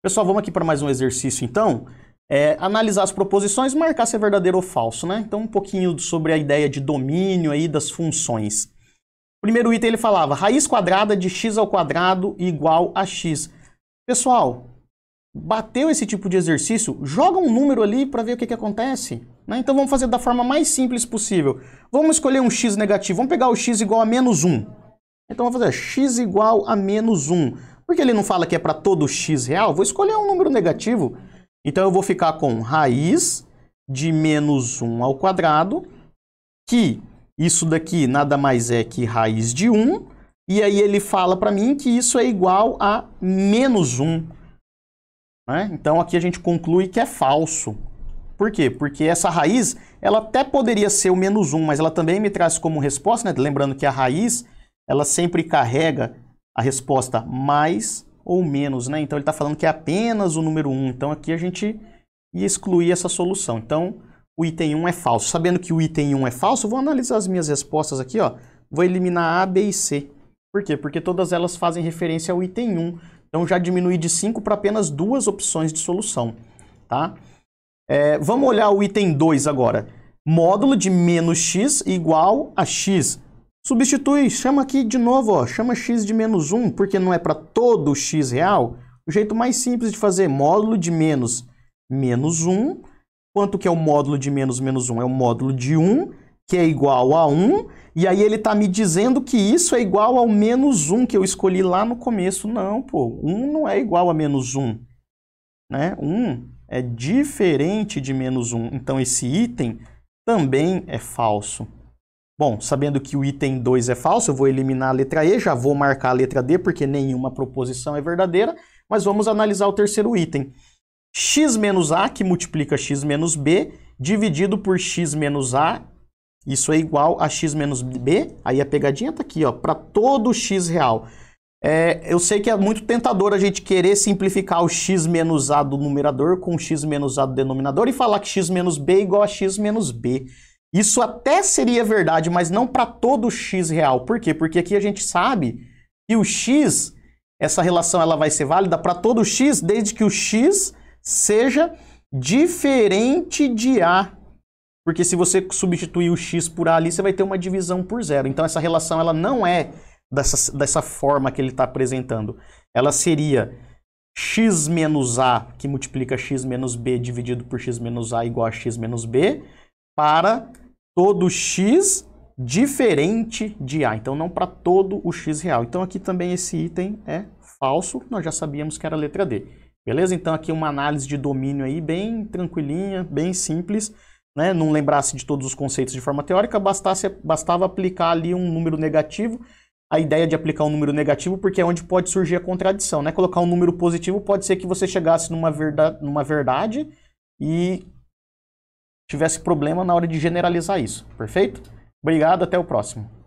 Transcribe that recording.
Pessoal, vamos aqui para mais um exercício então. É, analisar as proposições, marcar se é verdadeiro ou falso, né? Então um pouquinho sobre a ideia de domínio aí das funções. Primeiro item ele falava, raiz quadrada de x ao quadrado igual a x. Pessoal, bateu esse tipo de exercício, joga um número ali para ver o que, que acontece. Né? Então vamos fazer da forma mais simples possível. Vamos escolher um x negativo, vamos pegar o x igual a menos 1. Então vamos fazer x igual a menos 1. Porque ele não fala que é para todo x real, vou escolher um número negativo. Então eu vou ficar com raiz de menos 1 ao quadrado, que isso daqui nada mais é que raiz de 1, e aí ele fala para mim que isso é igual a menos 1. Né? Então aqui a gente conclui que é falso. Por quê? Porque essa raiz, ela até poderia ser o menos 1, mas ela também me traz como resposta, né? lembrando que a raiz, ela sempre carrega a resposta mais ou menos, né? Então ele está falando que é apenas o número 1. Então aqui a gente ia excluir essa solução. Então o item 1 é falso. Sabendo que o item 1 é falso, vou analisar as minhas respostas aqui, ó. Vou eliminar A, B e C. Por quê? Porque todas elas fazem referência ao item 1. Então já diminui de 5 para apenas duas opções de solução, tá? É, vamos olhar o item 2 agora. Módulo de menos x igual a x. Substitui, chama aqui de novo, ó, chama x de menos 1, porque não é para todo o x real. O jeito mais simples de fazer é módulo de menos menos 1. Quanto que é o módulo de menos menos 1? É o módulo de 1, que é igual a 1. E aí ele está me dizendo que isso é igual ao menos 1 que eu escolhi lá no começo. Não, pô, 1 não é igual a menos 1. Né? 1 é diferente de menos 1. Então esse item também é falso. Bom, sabendo que o item 2 é falso, eu vou eliminar a letra E, já vou marcar a letra D, porque nenhuma proposição é verdadeira, mas vamos analisar o terceiro item. x menos a, que multiplica x menos b, dividido por x menos a, isso é igual a x menos b, aí a pegadinha está aqui, ó, para todo x real. É, eu sei que é muito tentador a gente querer simplificar o x menos a do numerador com x menos a do denominador e falar que x menos b é igual a x menos b. Isso até seria verdade, mas não para todo o x real. Por quê? Porque aqui a gente sabe que o x, essa relação ela vai ser válida para todo o x, desde que o x seja diferente de a. Porque se você substituir o x por a ali, você vai ter uma divisão por zero. Então essa relação ela não é dessa, dessa forma que ele está apresentando. Ela seria x menos a, que multiplica x menos b dividido por x menos a igual a x menos b, para todo x diferente de A. Então, não para todo o x real. Então, aqui também esse item é falso. Nós já sabíamos que era a letra D. Beleza? Então, aqui uma análise de domínio aí bem tranquilinha, bem simples. Né? Não lembrasse de todos os conceitos de forma teórica, bastasse, bastava aplicar ali um número negativo. A ideia de aplicar um número negativo, porque é onde pode surgir a contradição. Né? Colocar um número positivo pode ser que você chegasse numa numa verdade e tivesse problema na hora de generalizar isso, perfeito? Obrigado, até o próximo.